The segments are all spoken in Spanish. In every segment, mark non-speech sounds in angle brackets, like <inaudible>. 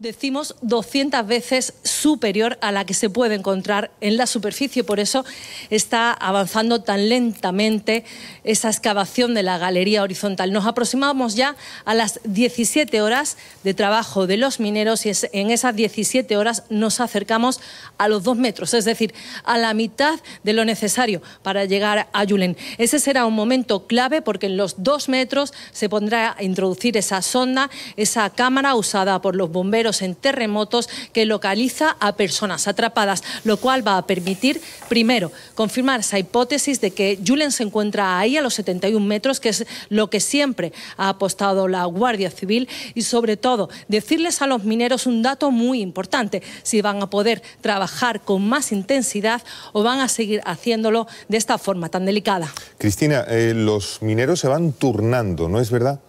decimos 200 veces superior a la que se puede encontrar en la superficie. Por eso está avanzando tan lentamente esa excavación de la galería horizontal. Nos aproximamos ya a las 17 horas de trabajo de los mineros y en esas 17 horas nos acercamos a los dos metros, es decir, a la mitad de lo necesario para llegar a Yulen. Ese será un momento clave porque en los dos metros se pondrá a introducir esa sonda, esa cámara usada por los bomberos en terremotos que localiza a personas atrapadas, lo cual va a permitir, primero, confirmar esa hipótesis de que Julen se encuentra ahí a los 71 metros, que es lo que siempre ha apostado la Guardia Civil, y sobre todo decirles a los mineros un dato muy importante, si van a poder trabajar con más intensidad o van a seguir haciéndolo de esta forma tan delicada. Cristina, eh, los mineros se van turnando, ¿no es verdad?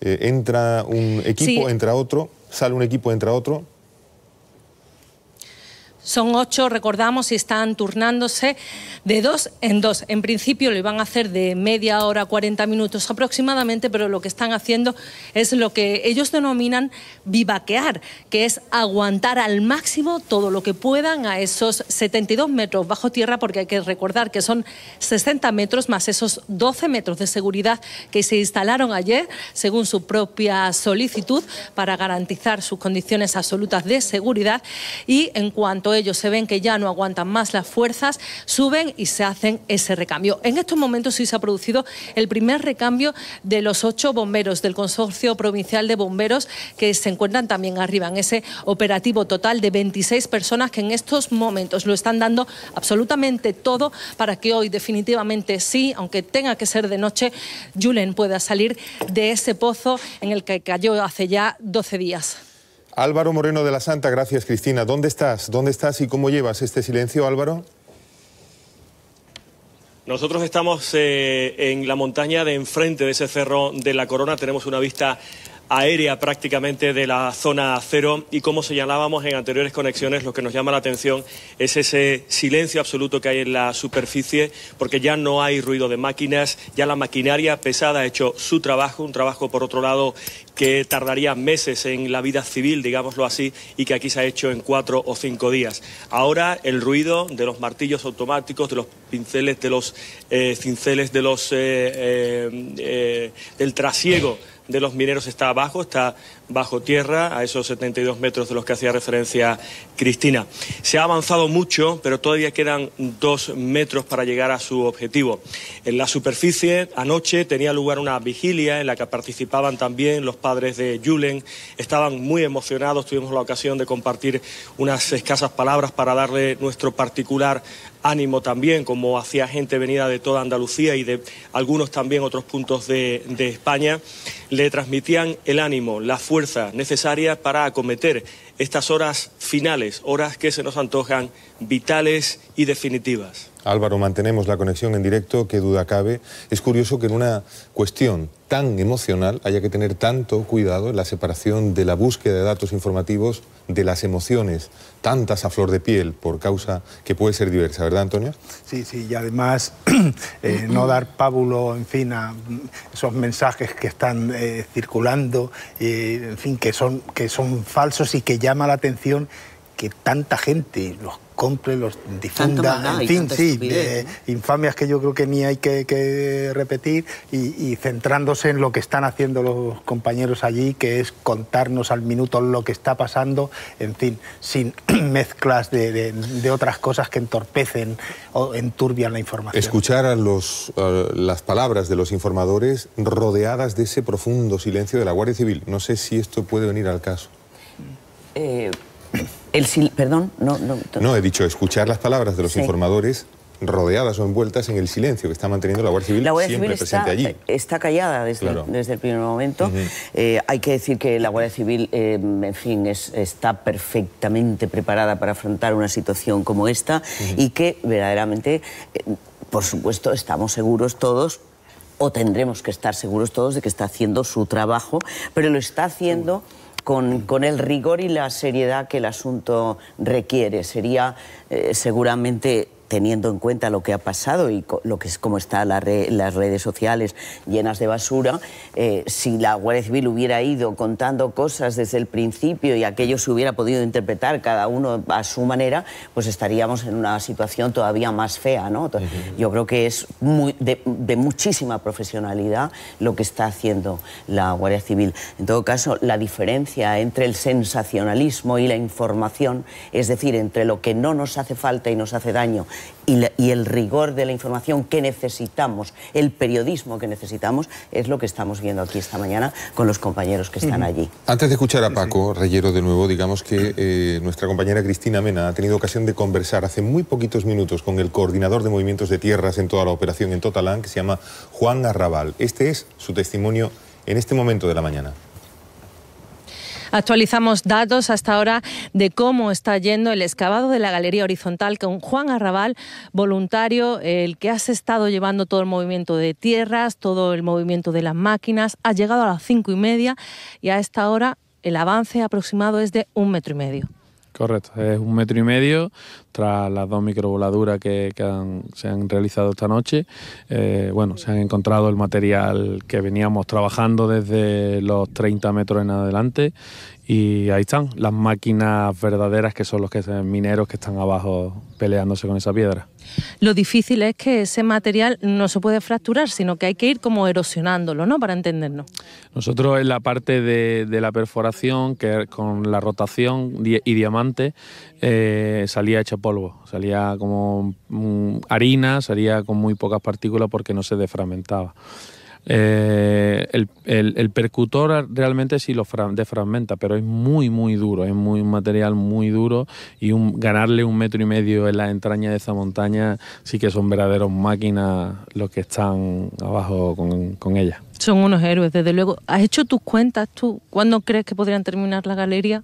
Eh, entra un equipo, entra otro sale un equipo, entra otro, son ocho, recordamos, y están turnándose de dos en dos. En principio lo iban a hacer de media hora, 40 minutos aproximadamente, pero lo que están haciendo es lo que ellos denominan vivaquear, que es aguantar al máximo todo lo que puedan a esos 72 metros bajo tierra, porque hay que recordar que son 60 metros más esos 12 metros de seguridad que se instalaron ayer, según su propia solicitud, para garantizar sus condiciones absolutas de seguridad. Y en cuanto ellos se ven que ya no aguantan más las fuerzas, suben y se hacen ese recambio. En estos momentos sí se ha producido el primer recambio de los ocho bomberos del Consorcio Provincial de Bomberos que se encuentran también arriba en ese operativo total de 26 personas que en estos momentos lo están dando absolutamente todo para que hoy definitivamente sí, aunque tenga que ser de noche, Julen pueda salir de ese pozo en el que cayó hace ya 12 días. Álvaro Moreno de la Santa, gracias Cristina. ¿Dónde estás? ¿Dónde estás y cómo llevas este silencio, Álvaro? Nosotros estamos eh, en la montaña de enfrente de ese cerro de la Corona, tenemos una vista aérea prácticamente de la zona cero y como señalábamos en anteriores conexiones, lo que nos llama la atención es ese silencio absoluto que hay en la superficie porque ya no hay ruido de máquinas, ya la maquinaria pesada ha hecho su trabajo, un trabajo por otro lado que tardaría meses en la vida civil, digámoslo así, y que aquí se ha hecho en cuatro o cinco días. Ahora el ruido de los martillos automáticos, de los pinceles, de los eh, cinceles, de los eh, eh, del trasiego de los mineros está abajo, está bajo tierra, a esos 72 metros de los que hacía referencia Cristina. Se ha avanzado mucho, pero todavía quedan dos metros para llegar a su objetivo. En la superficie, anoche tenía lugar una vigilia en la que participaban también los padres de Julen. Estaban muy emocionados, tuvimos la ocasión de compartir unas escasas palabras para darle nuestro particular ánimo también, como hacía gente venida de toda Andalucía y de algunos también otros puntos de, de España, le transmitían el ánimo, la fuerza necesaria para acometer estas horas finales, horas que se nos antojan vitales y definitivas. Álvaro, mantenemos la conexión en directo, Qué duda cabe. Es curioso que en una cuestión tan emocional haya que tener tanto cuidado en la separación de la búsqueda de datos informativos de las emociones, tantas a flor de piel, por causa que puede ser diversa, ¿verdad, Antonio? Sí, sí, y además <clears throat> eh, no dar pábulo, en fin, a esos mensajes que están eh, circulando, eh, en fin, que son, que son falsos y que llama la atención tanta gente los compre, los difunda, en fin, sí, eh, infamias que yo creo que ni hay que, repetir y, centrándose en lo que están haciendo los compañeros allí, que es contarnos al minuto lo que está pasando, en fin, sin <clears throat> mezclas de, otras cosas que entorpecen o enturbian la información. Escuchar a los, las palabras de los informadores rodeadas de ese profundo silencio de la Guardia Civil. No sé si esto puede venir al caso. Eh, perdón, no, he dicho escuchar las palabras de los informadores rodeadas o envueltas en el silencio que está manteniendo la Guardia Civil, la Guardia siempre Civil presente está, allí. Está callada desde, desde el primer momento. Eh, hay que decir que la Guardia Civil, eh, en fin, está perfectamente preparada para afrontar una situación como esta y que verdaderamente, eh, por supuesto, estamos seguros todos o tendremos que estar seguros todos de que está haciendo su trabajo, pero lo está haciendo con, el rigor y la seriedad que el asunto requiere. Sería eh, seguramente teniendo en cuenta lo que ha pasado y lo que es como están las redes sociales llenas de basura, eh, si la Guardia Civil hubiera ido contando cosas desde el principio y aquello se hubiera podido interpretar cada uno a su manera, pues estaríamos en una situación todavía más fea. ¿no? Yo creo que es muy, de muchísima profesionalidad lo que está haciendo la Guardia Civil. En todo caso, la diferencia entre el sensacionalismo y la información, es decir, entre lo que no nos hace falta y nos hace daño y, el rigor de la información que necesitamos, el periodismo que necesitamos, es lo que estamos viendo aquí esta mañana con los compañeros que están allí. Antes de escuchar a Paco Reyero de nuevo, digamos que eh, nuestra compañera Cristina Mena ha tenido ocasión de conversar hace muy poquitos minutos con el coordinador de movimientos de tierras en toda la operación en Totalán, que se llama Juan Arrabal. Este es su testimonio en este momento de la mañana. Actualizamos datos hasta ahora de cómo está yendo el excavado de la Galería Horizontal con Juan Arrabal, voluntario, el que has estado llevando todo el movimiento de tierras, todo el movimiento de las máquinas. Ha llegado a las cinco y media y a esta hora el avance aproximado es de un metro y medio. Correcto, es un metro y medio tras las dos microvoladuras que, se han realizado esta noche. Eh, bueno, se han encontrado el material que veníamos trabajando desde los 30 metros en adelante y ahí están las máquinas verdaderas que son los que mineros que están abajo peleándose con esa piedra. Lo difícil es que ese material no se puede fracturar, sino que hay que ir como erosionándolo, ¿no? Para entendernos. Nosotros en la parte de, la perforación, que con la rotación y diamante, eh, salía hecho polvo, salía como mm, harina, salía con muy pocas partículas porque no se defragmentaba. Eh, el, el, percutor realmente sí lo defragmenta, pero es muy, muy duro, es muy, un material muy duro y ganarle un metro y medio en la entraña de esa montaña sí que son verdaderos máquinas los que están abajo con, con ella. Son unos héroes, desde luego. ¿Has hecho tus cuentas tú? ¿Cuándo crees que podrían terminar la galería?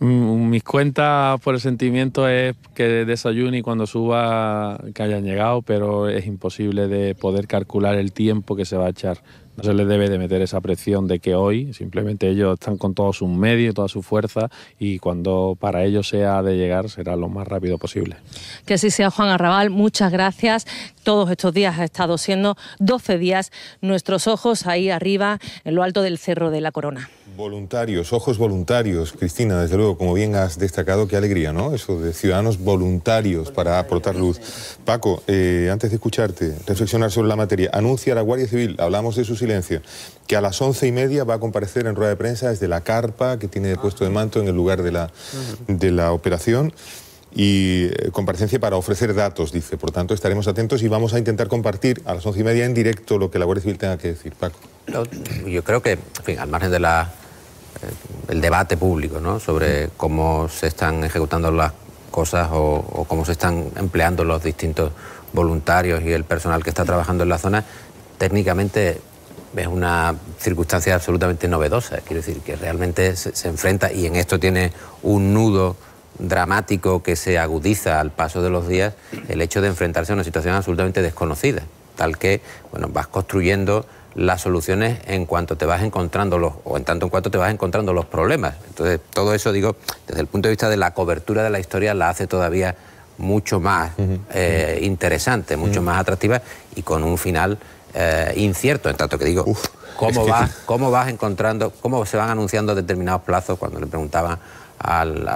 Mm, mis cuentas por el sentimiento es que desayune y cuando suba que hayan llegado, pero es imposible de poder calcular el tiempo que se va a echar. No se les debe de meter esa presión de que hoy, simplemente ellos están con todos sus medios, toda su fuerza y cuando para ellos sea de llegar será lo más rápido posible. Que así sea Juan Arrabal, muchas gracias. Todos estos días ha estado siendo 12 días nuestros ojos ahí arriba, en lo alto del Cerro de la Corona. Voluntarios, ojos voluntarios, Cristina, desde luego, como bien has destacado, qué alegría, ¿no? Eso de ciudadanos voluntarios para aportar luz. Paco, eh, antes de escucharte, reflexionar sobre la materia, anuncia la Guardia Civil, hablamos de su silencio, que a las once y media va a comparecer en rueda de prensa desde la carpa que tiene de puesto de manto en el lugar de la, de la operación y eh, comparecencia para ofrecer datos, dice. Por tanto, estaremos atentos y vamos a intentar compartir a las once y media en directo lo que la Guardia Civil tenga que decir. Paco. yo creo que, al margen de la el debate público ¿no? sobre mm. cómo se están ejecutando las cosas o, cómo se están empleando los distintos voluntarios y el personal que está trabajando en la zona, técnicamente es una circunstancia absolutamente novedosa. Quiero decir, que realmente se, enfrenta y en esto tiene un nudo dramático que se agudiza al paso de los días el hecho de enfrentarse a una situación absolutamente desconocida, tal que bueno, vas construyendo las soluciones en cuanto te vas encontrando los, o en tanto en cuanto te vas encontrando los problemas. Entonces, todo eso, digo, desde el punto de vista de la cobertura de la historia, la hace todavía mucho más eh, interesante, mucho más atractiva y con un final eh, incierto, en tanto que digo, ¿cómo, vas, ¿cómo vas encontrando, cómo se van anunciando determinados plazos? Cuando le preguntaba al,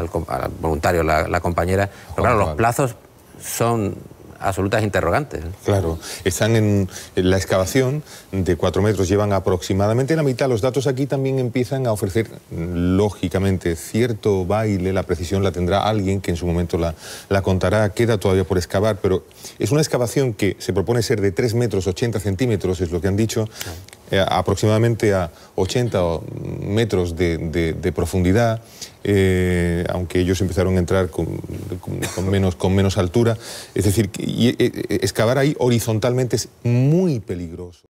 voluntario, la, la compañera, pero claro, los plazos son absolutas interrogantes. Claro, están en la excavación de cuatro metros, llevan aproximadamente la mitad. Los datos aquí también empiezan a ofrecer, lógicamente, cierto baile, la precisión la tendrá alguien que en su momento la, contará, queda todavía por excavar, pero es una excavación que se propone ser de 3 metros 80 centímetros, es lo que han dicho, eh, aproximadamente a 80 metros de profundidad. Eh, aunque ellos empezaron a entrar con, menos, altura. Es decir, eh, eh, excavar ahí horizontalmente es muy peligroso.